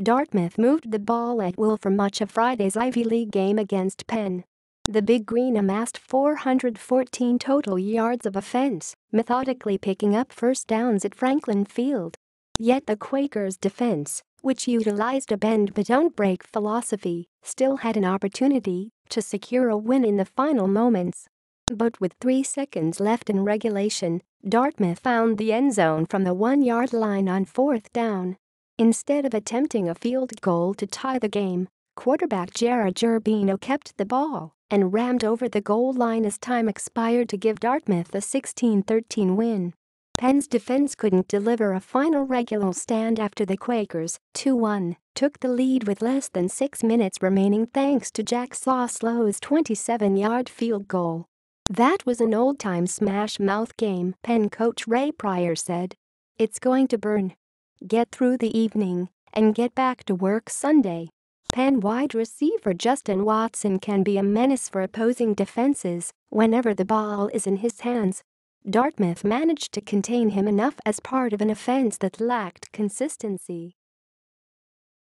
Dartmouth moved the ball at will for much of Friday's Ivy League game against Penn. The Big Green amassed 414 total yards of offense, methodically picking up first downs at Franklin Field. Yet the Quakers' defense, which utilized a bend but don't break philosophy, still had an opportunity to secure a win in the final moments. But with three seconds left in regulation, Dartmouth found the end zone from the one yard line on fourth down. Instead of attempting a field goal to tie the game, quarterback Jared Gerbino kept the ball and rammed over the goal line as time expired to give Dartmouth a 16-13 win. Penn's defense couldn't deliver a final regular stand after the Quakers, 2-1, took the lead with less than six minutes remaining thanks to Jack Sawslow's 27-yard field goal. That was an old-time smash-mouth game, Penn coach Ray Pryor said. It's going to burn, get through the evening, and get back to work Sunday. Penn wide receiver Justin Watson can be a menace for opposing defenses whenever the ball is in his hands. Dartmouth managed to contain him enough as part of an offense that lacked consistency.